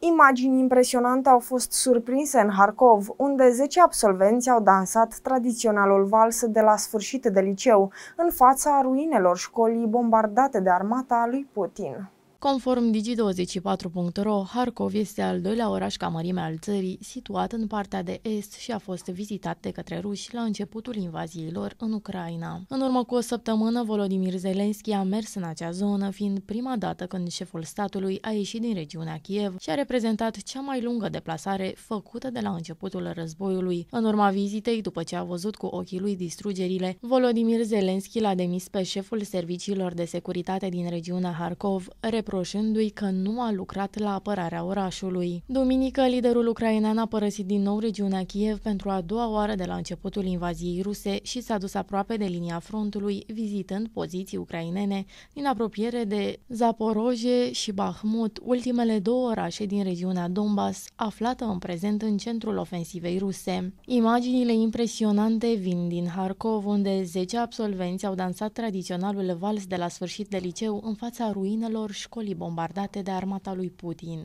Imagini impresionante au fost surprinse în Harkov, unde 10 absolvenți au dansat tradiționalul vals de la sfârșit de liceu, în fața ruinelor școlii bombardate de armata lui Putin. Conform Digi24.ro, Harkov este al doilea oraș ca mărime al țării, situat în partea de est și a fost vizitat de către ruși la începutul invaziei lor în Ucraina. În urmă cu o săptămână, Volodimir Zelenski a mers în acea zonă, fiind prima dată când șeful statului a ieșit din regiunea Kiev și a reprezentat cea mai lungă deplasare făcută de la începutul războiului. În urma vizitei, după ce a văzut cu ochii lui distrugerile, Volodimir Zelenski l-a demis pe șeful serviciilor de securitate din regiunea Harkov, reproșându-i că nu a lucrat la apărarea orașului. Duminică, liderul ucrainean a părăsit din nou regiunea Kiev pentru a doua oară de la începutul invaziei ruse și s-a dus aproape de linia frontului, vizitând poziții ucrainene din apropiere de Zaporoje și Bahmut, ultimele două orașe din regiunea Donbass, aflată în prezent în centrul ofensivei ruse. Imaginile impresionante vin din Harkov, unde 10 absolvenți au dansat tradiționalul vals de la sfârșit de liceu în fața ruinelor școlii școlii bombardate de armata lui Putin.